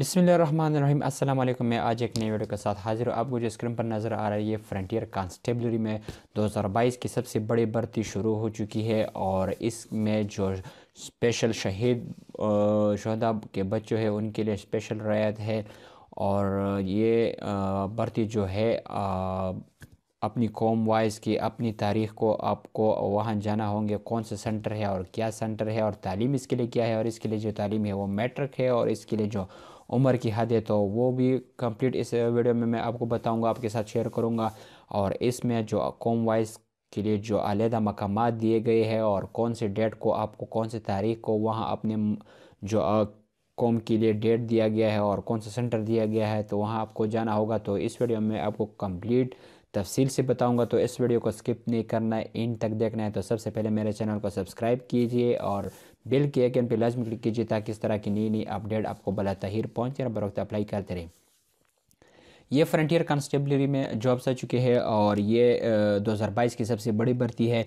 बिसमीम अस्सलाम वालेकुम मैं आज एक नई वीडियो के साथ हाजिर हूँ आपको जो स्क्रीन पर नज़र आ रहा है ये फ्रंटियर कांस्टेबलरी में 2022 की सबसे बड़ी भर्ती शुरू हो चुकी है और इसमें जो स्पेशल शहीद शहदा के बच्चों हैं उनके लिए स्पेशल रियायत है और ये भर्ती जो है अपनी कौम वाइज की अपनी तारीख को आपको वहाँ जाना होंगे कौन सा सेंटर है और क्या सेंटर है और तालीम इसके लिए क्या है और इसके लिए जो तालीम है वो मैट्रिक है और इसके लिए जो उम्र की हद है तो वो भी कंप्लीट इस वीडियो में मैं आपको बताऊंगा आपके साथ शेयर करूंगा और इसमें जो कौम वाइज के लिए जो अलहदा मकाम दिए गए हैं और कौन से डेट को आपको कौन से तारीख को वहाँ अपने जो कौम के लिए डेट दिया गया है और कौन सा सेंटर दिया गया है तो वहाँ आपको जाना होगा तो इस वीडियो में आपको कम्प्लीट तफसील से बताऊंगा तो इस वीडियो को स्किप नहीं करना है एंड तक देखना है तो सबसे पहले मेरे चैनल को सब्सक्राइब कीजिए और बिल के आइकन पर लाजम क्लिक कीजिए ताकि इस तरह की नई नई अपडेट आपको बला तहिर पहुँचे और बर अप्लाई करते रहें ये फ्रंटियर कॉन्स्टेबलरी में जॉब्स आ चुके हैं और ये बाईस की सबसे बड़ी भर्ती है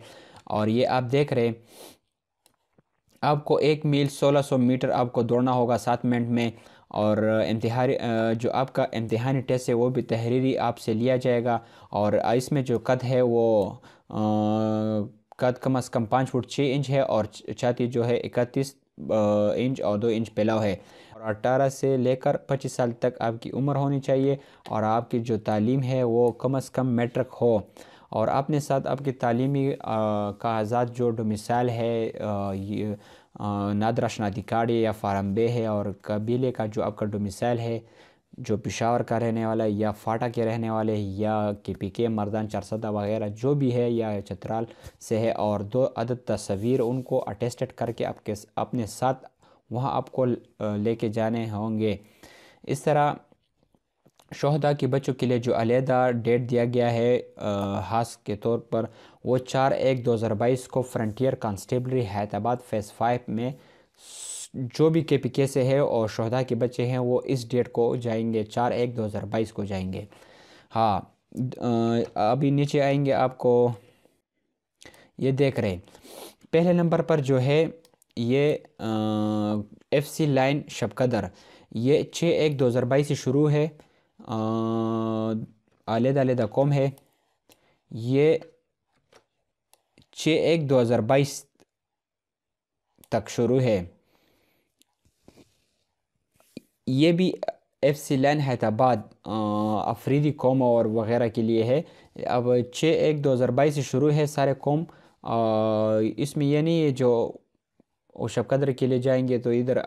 और ये आप देख रहे आपको एक मील सौ मीटर आपको दौड़ना होगा सात मिनट में और इम्तहारी जो आपका इम्तहानी टेस्ट है वो भी तहरीरी आपसे लिया जाएगा और इसमें जो कद है वो कद कम अज़ कम पाँच फुट छः इंच है और छाती जो है इकतीस इंच और दो इंच पैलाव है और अट्ठारह से लेकर पच्चीस साल तक आपकी उम्र होनी चाहिए और आपकी जो तालीम है वो कम अज़ कम मेट्रिक हो और अपने साथ आपकी तालीमी कागजात जो डोमिसाइल है ये नादरा शनादिकाड़ी या फारम्बे है और कबीले का जो आपका डोमिसाइल है जो पिशावर का रहने वाला है या फाटा के रहने वाले या के पी के मर्दान चारसदा वगैरह जो भी है या चतराल से है और दो अदद तस्वीर उनको अटेस्टेड करके आपके अपने साथ वहाँ आपको लेके जाने होंगे इस तरह शहदा के बच्चों के लिए जो अलीहदा डेट दिया गया है हास के तौर पर वो चार एक दो हज़ार बाईस को frontier constabulary Hyderabad phase five में जो भी के पी के से है और शहदा के बच्चे हैं वो इस डेट को जाएंगे चार एक दो हज़ार बाईस को जाएंगे हाँ अभी नीचे आएंगे आपको ये देख रहे पहले नंबर पर जो है ये एफ सी लाइन शबकदर ये छः एक दो हज़ार बाईस से शुरू है आलेदा आलेदा कौम है ये छः एक दो हज़ार बाईस तक शुरू है ये भी एफ सी लैन हैदराबाद अफरीदी कौम और वगैरह के लिए है अब छः एक दो हज़ार बाईस से शुरू है सारे कौम इसमें ये नहीं है जो और शब कदर के लिए जाएंगे तो इधर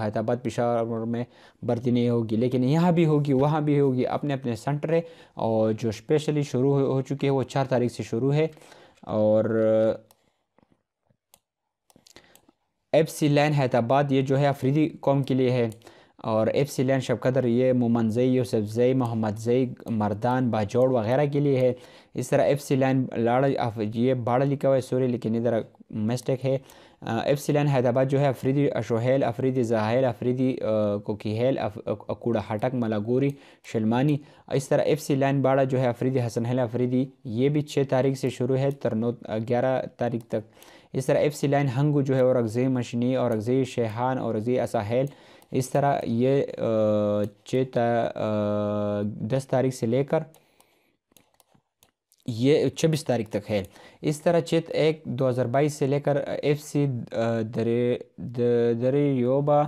हैदराबाद पिशावर में भर्ती नहीं होगी लेकिन यहाँ भी होगी वहाँ भी होगी अपने अपने सेंटर है और जो स्पेशली शुरू हो चुकी है वो चार तारीख से शुरू है और एफ सी लैन हैदराबाद ये जो है अफरीदी कौम के लिए है और एफ सी लैन शबकदर ये मोमन जई यूसफ जई मोहम्मद जई मरदान बाजौड़ वगैरह के लिए है इस तरह एफ सी लैन लाड़ ये बाड़ा लिखा हुआ है सूर्य लेकिन इधर मिस्टेक है एप्सिलन हैदराबाद जो है अफरीदी अशोहेल अफरीदी जहाल अफरीदी कोकीहेल अकूड़ा हटक मलागोरी शलमानी इस तरह एप्सिलन बाड़ा जो है अफरीदी हैल अफरीदी ये भी छः तारीख से शुरू है तरनो ग्यारह तारीख तक इस तरह एफ सी लाइन हंगू जो है और अगजे मशनी और अगजे शेहान और अगजे असाहेल इस तरह ये छः दस तारीख से लेकर ये छब्बीस तारीख तक है इस तरह चित एक 2022 से लेकर एफ सी दरियोबा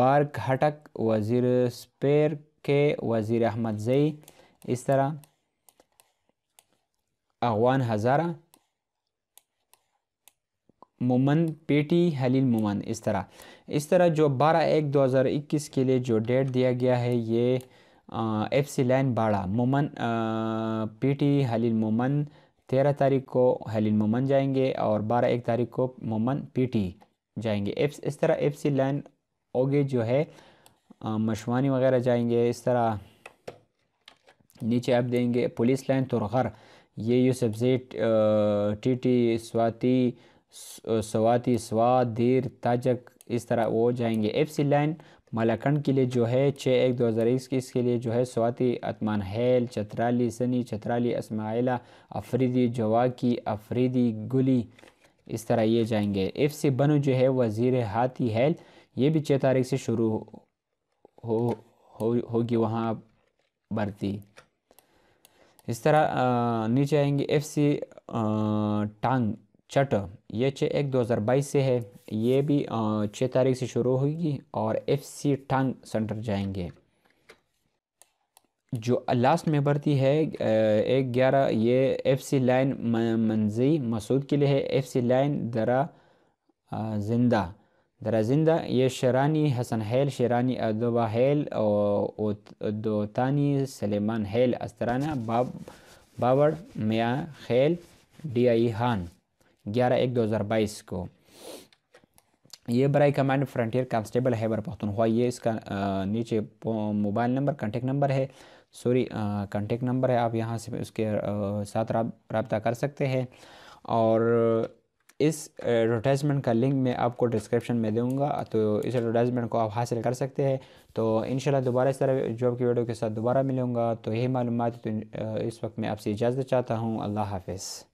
बार्क हटक वज़ीर स्पेर के वज़ीर अहमद जई इस तरह अगवान हज़ारा मोमन पेटी हलील मोमन इस तरह इस तरह जो बारह एक दो हज़ार इक्कीस के लिए जो डेट दिया गया है ये लाइन बाड़ा मोमन पीटी हलील मोमन तेरह तारीख को हलील मोमन जाएंगे और बारह एक तारीख को मोमन पीटी जाएंगे एफ इस तरह लाइन ओगे जो है मशवानी वगैरह जाएंगे इस तरह नीचे आप देंगे पुलिस लाइन तुरघर ये यू जेट टी टी स्वाति स्वाति धीर ताजक इस तरह वो जाएंगे लाइन मालाखंड के लिए जो है छः एक दो हज़ार इक्कीस इसके लिए जो है स्वाति अतमान हैल चतराली सनी चतराली असमाइला अफरीदी जवाकी अफरीदी गुली इस तरह ये जाएंगे एफ सी बनो जो है वज़ीर हाथी हैल ये भी छः तारीख से शुरू हो होगी हो, वहाँ भर्ती इस तरह नीचे आएंगे एफ सी टांग छठ ये छः एक दो हज़ार बाईस से है ये भी छः तारीख से शुरू होगी और एफ सी टांग सेंटर जाएंगे जो लास्ट में भर्ती है एक ग्यारह ये एफ सी लाइन मंजी मसूद के लिए है एफ सी लाइन दरा जिंदा दरा जिंदा ये शरानी हसन हैल शरानी अदबा हैल और दोतानी सलेमान हैल अस्तराना बाब बाबड़ मियाँ हैल डी आई हान ग्यारह एक दो हज़ार बाईस को ये बरा command frontier constable Khyber Pakhtunkhwa ये इसका आ, नीचे मोबाइल नंबर कॉन्टेक्ट नंबर है सॉरी कॉन्टेक्ट नंबर है आप यहाँ से उसके आ, साथ रबता कर सकते हैं और इस एडवर्टाइजमेंट का लिंक मैं आपको डिस्क्रिप्शन में दूंगा तो इस एडवर्टाइजमेंट को आप हासिल कर सकते हैं तो इन दोबारा इस तरह जॉब की वीडियो के साथ दोबारा मिलूंगा तो यही मालूम तो इस वक्त मैं आपसे इजाज़त चाहता हूँ अल्लाह हाफिज़